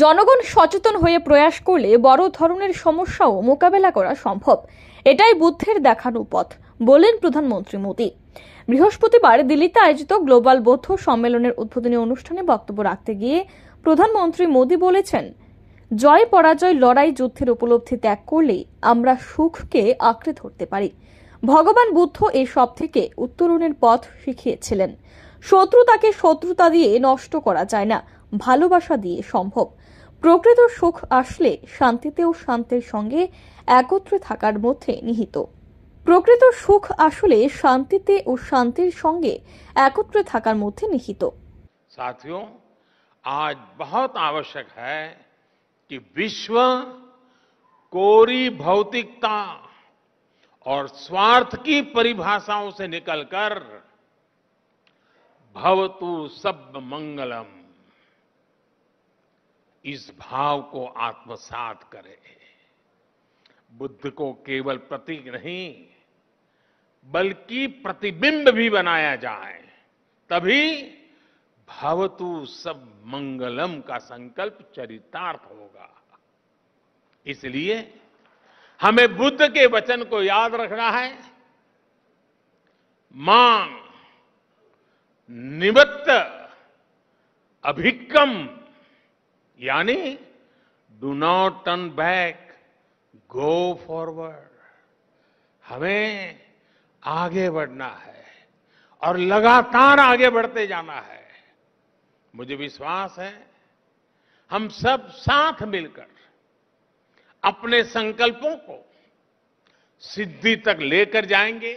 জনগণ সচেতন হয়ে প্রয়াস করলে বড় ধরনের সমস্যাও মোকাবেলা করা সম্ভব এটাই বুদ্ধের দেখানো পথ বলেন প্রধানমন্ত্রী মোদী বৃহস্পতিবার দিল্লিতে আয়োজিত গ্লোবাল বৌদ্ধ সম্মেলনের উদ্বোধনী অনুষ্ঠানে বক্তব্য রাখতে গিয়ে প্রধানমন্ত্রী মোদী বলেছেন জয় পরাজয় লড়াই যুদ্ধের উপলব্ধি ত্যাগ করলেই আমরা সুখকে আঁকড়ে ধরতে পারি ভগবান বুদ্ধ এই সব থেকে উত্তরণের পথ শিখিয়েছিলেন শত্রুতাকে শত্রুতা দিয়ে নষ্ট করা যায় না ভালোবাসা দিয়ে সম্ভব প্রকৃত সুখ আসলে শান্তিতে ও শান্তির সঙ্গে একত্রে থাকার মধ্যে নিহিত প্রকৃত সুখ আসলে শান্তিতে ও শান্তির সঙ্গে একত্রে থাকার মধ্যে নিহিত সাথিयों আজ বহুত আবশ্যক হ্যাঁ কি বিশ্ব कोरी ভৌতিকতা और स्वार्थ की परिभाषाओं से निकलकर भवतु सब मंगलम इस भाव को आत्मसात करें बुद्ध को केवल प्रतीक नहीं बल्कि प्रतिबिंब भी बनाया जाए तभी भवतु सब मंगलम का संकल्प चरितार्थ होगा इसलिए हमें बुद्ध के वचन को याद रखना है मां निवत्त अभिकम यानी do not turn back go forward हमें आगे बढ़ना है और लगातार आगे बढ़ते जाना है मुझे विश्वास है हम सब साथ मिलकर अपने संकल्पों को सिद्धि तक लेकर जाएंगे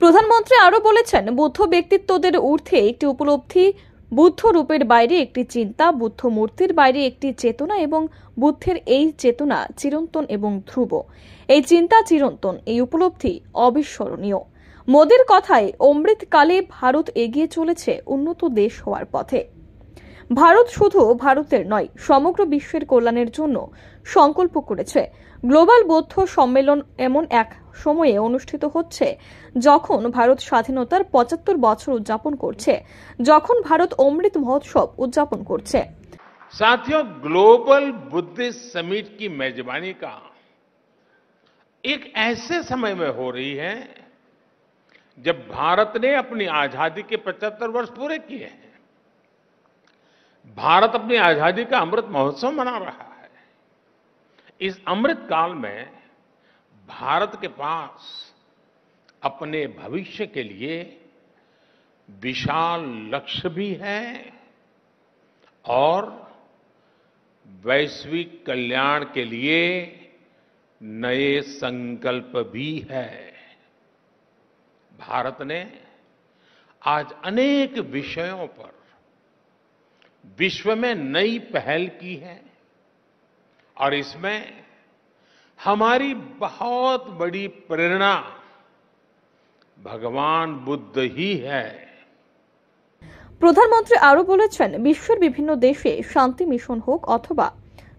प्रधानमंत्री बुद्ध व्यक्तित्व ऊर्धे एक उपलब्धि বুদ্ধ রূপের বাইরে একটি চিন্তা বুদ্ধ মূর্তির বাইরে একটি চেতনা এবং বুদ্ধের এই চেতনা চিরন্তন এবং ধ্রুব এই চিন্তা চিরন্তন এই উপলব্ধি অবিস্মরণীয় মোদের কথায় অমৃতকালে ভারত এগিয়ে চলেছে উন্নত দেশ হওয়ার পথে ভারত শুধু ভারতের নয় সমগ্র বিশ্বের কল্যাণের জন্য সংকল্প করেছে গ্লোবাল বৌদ্ধ সম্মেলন এমন এক সময়ে অনুষ্ঠিত হচ্ছে যখন ভারত স্বাধীনতার পঁচাত্তর বছর উদযাপন করছে যখন ভারত অমৃত মহোৎসব উদযাপন করছে साथियों ग्लोबल बुद्धिस्ट समिट की मेजबानी का एक ऐसे समय में हो रही है जब भारत ने अपनी आजादी के 75 वर्ष पूरे किए हैं भारत अपनी आज़ादी का अमृत महोत्सव मना रहा है इस अमृत काल में भारत के पास अपने भविष्य के लिए विशाल लक्ष्य भी है और वैश्विक कल्याण के लिए नए संकल्प भी है भारत ने आज अनेक विषयों पर विश्व में नई पहल की है और इसमें हमारी बहुत बड़ी प्रेरणा ভগবান বুদ্ধ হি হ্যায় প্রধানমন্ত্রী আরও বলেছেন বিশ্বের বিভিন্ন দেশে শান্তি মিশন হোক অথবা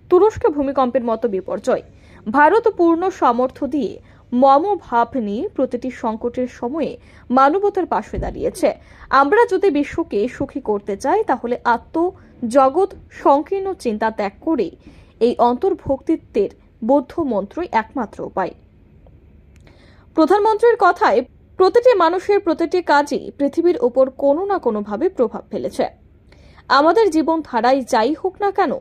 তুরস্ক ভূমিকম্পের মতো বিপর্যয় ভারত পূর্ণ সমর্থ দিয়ে মম ভাব নিয়ে প্রতিটি সংকটের সময়ে মানবতার পাশে দাঁড়িয়েছে আমরা যদি বিশ্বকে সুখী করতে চাই তাহলে আত্ম জগৎ সংকীর্ণ চিন্তা ত্যাগ করে এই অন্তর্ভক্তিত্বের বৌদ্ধ মন্ত্রই একমাত্র উপায় প্রধানমন্ত্রীর কথায় প্রতিটি মানুষের প্রতিটি কাজই পৃথিবীর ওপর কোনো না কোনোভাবে প্রভাব ফেলেছে আমাদের জীবন ধারায় যাই হোক না কেন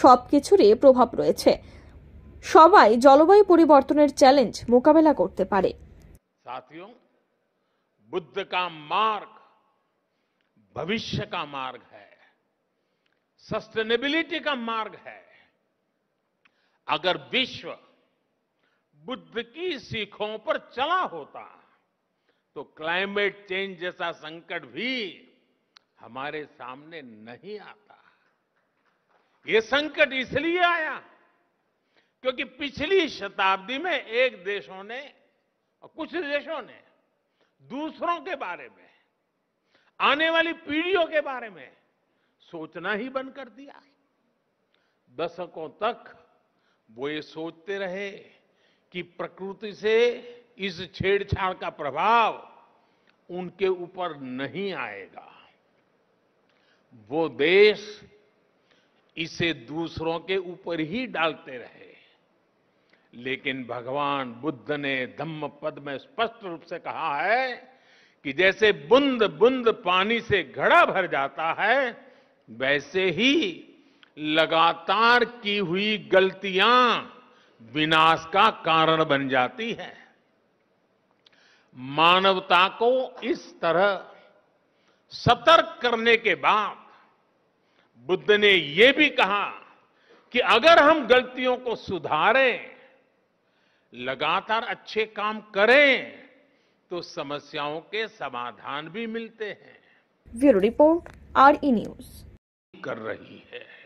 সব কিছুরই প্রভাব রয়েছে সবাই जलवायु परिवर्तन चैलेंज মোকাবেলা करते পারে সাথিयों बुद्ध का मार्ग भविष्य का मार्ग है सस्टेनेबिलिटी का मार्ग है अगर विश्व बुद्ध की सीखों पर चला होता तो क्लाइमेट चेंज जैसा संकट भी हमारे सामने नहीं आता ये संकट इसलिए आया क्योंकि पिछली शताब्दी में एक देशों ने और कुछ देशों ने दूसरों के बारे में आने वाली पीढ़ियों के बारे में सोचना ही बंद कर दिया दशकों तक वो ये सोचते रहे कि प्रकृति से इस छेड़छाड़ का प्रभाव उनके ऊपर नहीं आएगा वो देश इसे दूसरों के ऊपर ही डालते रहे लेकिन भगवान बुद्ध ने धम्म पद में स्पष्ट रूप से कहा है कि जैसे बुंद बुंद पानी से घड़ा भर जाता है वैसे ही लगातार की हुई गलतियां विनाश का कारण बन जाती है मानवता को इस तरह सतर्क करने के बाद बुद्ध ने यह भी कहा कि अगर हम गलतियों को सुधारें लगातार अच्छे काम करें तो समस्याओं के समाधान भी मिलते हैं bureau report R E news कर रही है